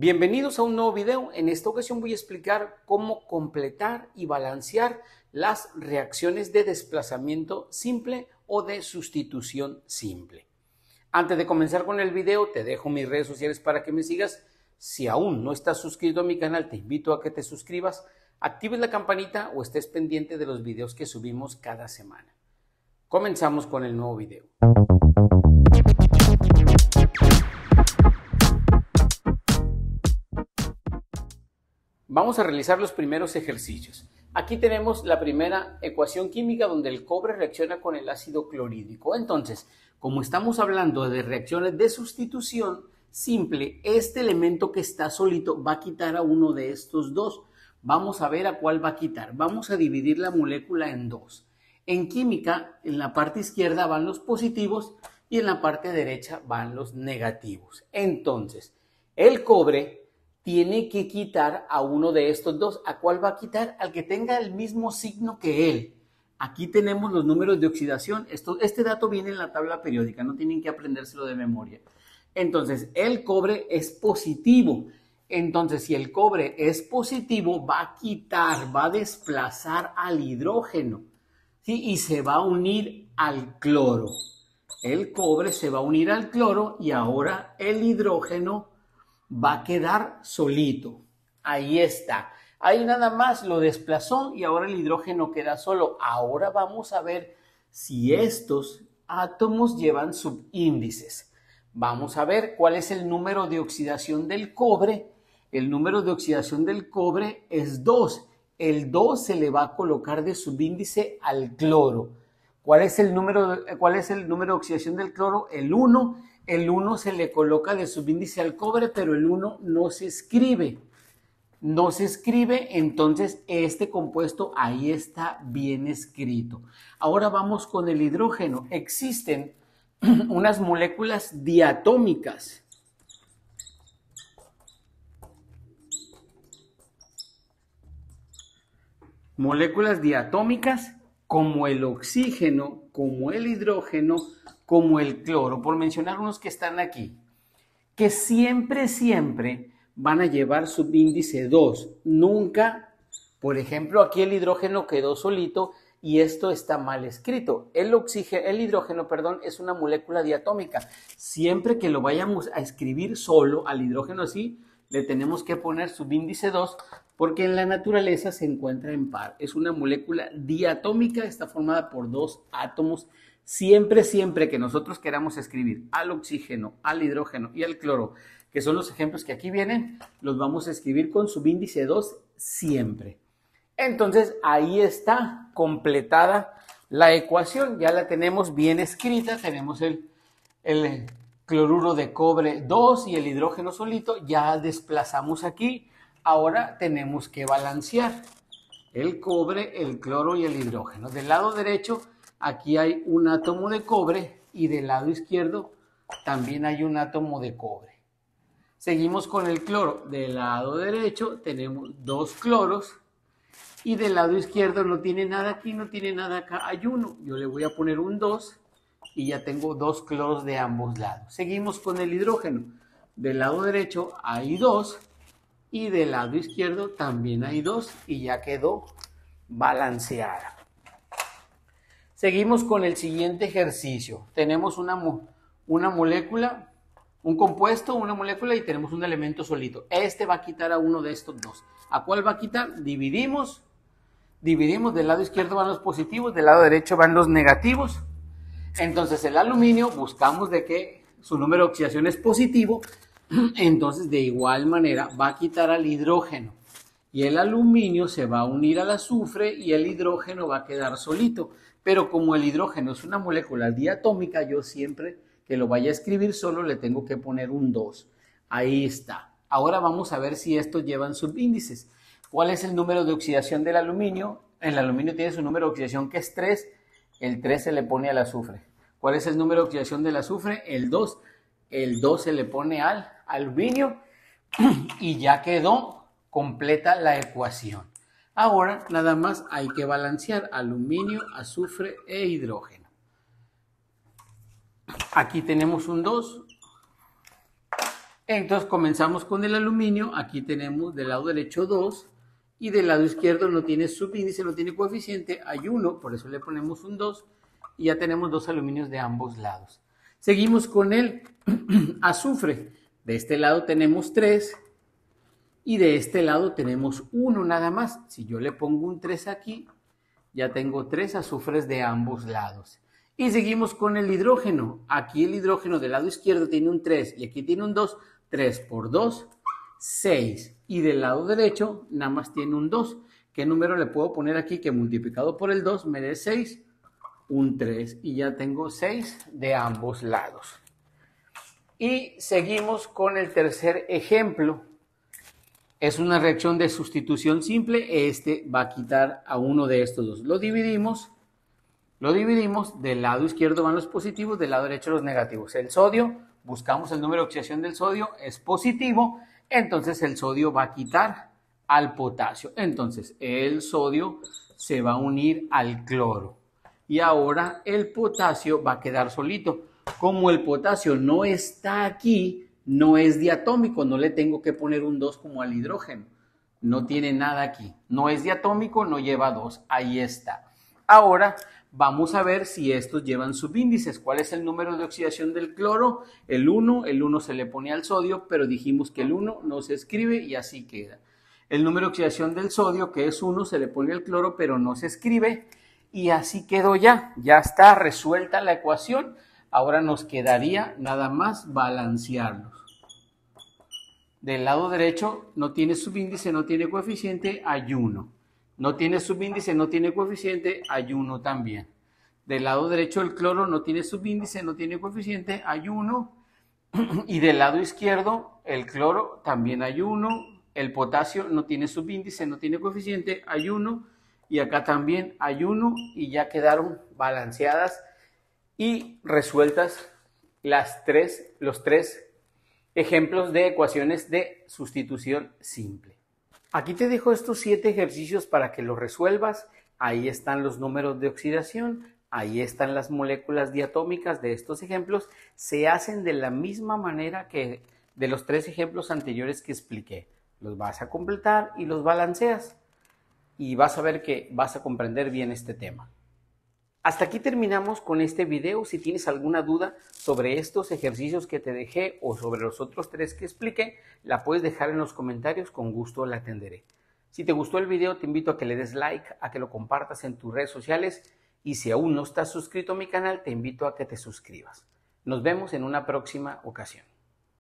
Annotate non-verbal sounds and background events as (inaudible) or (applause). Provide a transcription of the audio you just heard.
Bienvenidos a un nuevo video. En esta ocasión voy a explicar cómo completar y balancear las reacciones de desplazamiento simple o de sustitución simple. Antes de comenzar con el video, te dejo mis redes sociales para que me sigas. Si aún no estás suscrito a mi canal, te invito a que te suscribas, actives la campanita o estés pendiente de los videos que subimos cada semana. Comenzamos con el nuevo video. Vamos a realizar los primeros ejercicios. Aquí tenemos la primera ecuación química donde el cobre reacciona con el ácido clorhídrico. Entonces, como estamos hablando de reacciones de sustitución simple, este elemento que está solito va a quitar a uno de estos dos. Vamos a ver a cuál va a quitar. Vamos a dividir la molécula en dos. En química, en la parte izquierda van los positivos y en la parte derecha van los negativos. Entonces, el cobre tiene que quitar a uno de estos dos. ¿A cuál va a quitar? Al que tenga el mismo signo que él. Aquí tenemos los números de oxidación. Esto, este dato viene en la tabla periódica, no tienen que aprendérselo de memoria. Entonces, el cobre es positivo. Entonces, si el cobre es positivo, va a quitar, va a desplazar al hidrógeno ¿sí? y se va a unir al cloro. El cobre se va a unir al cloro y ahora el hidrógeno va a quedar solito. Ahí está. Ahí nada más lo desplazó y ahora el hidrógeno queda solo. Ahora vamos a ver si estos átomos llevan subíndices. Vamos a ver cuál es el número de oxidación del cobre. El número de oxidación del cobre es 2. El 2 se le va a colocar de subíndice al cloro. ¿Cuál es el número, cuál es el número de oxidación del cloro? El 1 el 1 se le coloca de subíndice al cobre, pero el 1 no se escribe. No se escribe, entonces este compuesto ahí está bien escrito. Ahora vamos con el hidrógeno. Existen (clears throat) unas moléculas diatómicas. Moléculas diatómicas como el oxígeno, como el hidrógeno, como el cloro, por mencionar unos que están aquí, que siempre, siempre van a llevar subíndice 2. Nunca, por ejemplo, aquí el hidrógeno quedó solito y esto está mal escrito. El, oxígeno, el hidrógeno perdón, es una molécula diatómica. Siempre que lo vayamos a escribir solo al hidrógeno así, le tenemos que poner subíndice 2 porque en la naturaleza se encuentra en par. Es una molécula diatómica, está formada por dos átomos Siempre, siempre que nosotros queramos escribir al oxígeno, al hidrógeno y al cloro, que son los ejemplos que aquí vienen, los vamos a escribir con subíndice 2 siempre. Entonces ahí está completada la ecuación, ya la tenemos bien escrita, tenemos el, cloruro de cobre 2 y el hidrógeno solito, ya desplazamos aquí, ahora tenemos que balancear el cobre, el cloro y el hidrógeno. Del lado derecho Aquí hay un átomo de cobre y del lado izquierdo también hay un átomo de cobre. Seguimos con el cloro. Del lado derecho tenemos dos cloros y del lado izquierdo no tiene nada aquí, no tiene nada acá, hay uno. Yo le voy a poner un 2 y ya tengo dos cloros de ambos lados. Seguimos con el hidrógeno. Del lado derecho hay dos y del lado izquierdo también hay dos y ya quedó balanceada. Seguimos con el siguiente ejercicio. Tenemos una, molécula, un compuesto, una molécula y tenemos un elemento solito. Este va a quitar a uno de estos dos. ¿A cuál va a quitar? Dividimos. Dividimos, del lado izquierdo van los positivos, del lado derecho van los negativos. Entonces el aluminio buscamos de que su número de oxidación es positivo, (clears throat) entonces de igual manera va a quitar al hidrógeno y el aluminio se va a unir al azufre y el hidrógeno va a quedar solito. Pero como el hidrógeno es una molécula diatómica, yo siempre que lo vaya a escribir solo le tengo que poner un 2. Ahí está. Ahora vamos a ver si estos llevan subíndices. ¿Cuál es el número de oxidación del aluminio? El aluminio tiene su número de oxidación que es 3. El 3 se le pone al azufre. ¿Cuál es el número de oxidación del azufre? El 2. El 2 se le pone al aluminio (clears throat) y ya quedó completa la ecuación. Ahora nada más hay que balancear aluminio, azufre e hidrógeno. Aquí tenemos un 2. Entonces comenzamos con el aluminio. Aquí tenemos del lado derecho 2 y del lado izquierdo no tiene subíndice, no tiene coeficiente. Hay 1, por eso le ponemos un 2 y ya tenemos dos aluminios de ambos lados. Seguimos con el (clears throat) azufre. De este lado tenemos 3 y de este lado tenemos uno nada más. Si yo le pongo un 3 aquí, ya tengo tres azufres de ambos lados. Y seguimos con el hidrógeno. Aquí el hidrógeno del lado izquierdo tiene un 3 y aquí tiene un 2. 3 por 2, 6. Y del lado derecho nada más tiene un 2. ¿Qué número le puedo poner aquí que multiplicado por el 2 me dé 6? Un 3. Y ya tengo 6 de ambos lados. Y seguimos con el tercer ejemplo es una reacción de sustitución simple. Este va a quitar a uno de estos dos. Lo dividimos. Lo dividimos. Del lado izquierdo van los positivos, del lado derecho los negativos. El sodio, buscamos el número de oxidación del sodio, es positivo. Entonces el sodio va a quitar al potasio. Entonces el sodio se va a unir al cloro. Y ahora el potasio va a quedar solito. Como el potasio no está aquí, no es diatómico, no le tengo que poner un 2 como al hidrógeno. No tiene nada aquí. No es diatómico, no lleva 2. Ahí está. Ahora vamos a ver si estos llevan subíndices. ¿Cuál es el número de oxidación del cloro? El 1, el 1 se le pone al sodio, pero dijimos que el 1 no se escribe y así queda. El número de oxidación del sodio, que es 1, se le pone al cloro, pero no se escribe. Y así quedó ya. Ya está resuelta la ecuación. Ahora nos quedaría nada más balancearnos del lado derecho no tiene subíndice, no tiene coeficiente, hay uno. No tiene subíndice, no tiene coeficiente, hay uno también. Del lado derecho el cloro no tiene subíndice, no tiene coeficiente, hay uno. (clears throat) Y del lado izquierdo el cloro también hay uno. El potasio no tiene subíndice, no tiene coeficiente, hay uno. Y acá también hay uno y ya quedaron balanceadas y resueltas las tres, los tres ejemplos de ecuaciones de sustitución simple. Aquí te dejo estos siete ejercicios para que los resuelvas. Ahí están los números de oxidación, ahí están las moléculas diatómicas de estos ejemplos. Se hacen de la misma manera que de los tres ejemplos anteriores que expliqué. Los vas a completar y los balanceas y vas a ver que vas a comprender bien este tema. Hasta aquí terminamos con este video. Si tienes alguna duda sobre estos ejercicios que te dejé o sobre los otros tres que expliqué, la puedes dejar en los comentarios, con gusto la atenderé. Si te gustó el video, te invito a que le des like, a que lo compartas en tus redes sociales y si aún no estás suscrito a mi canal, te invito a que te suscribas. Nos vemos en una próxima ocasión.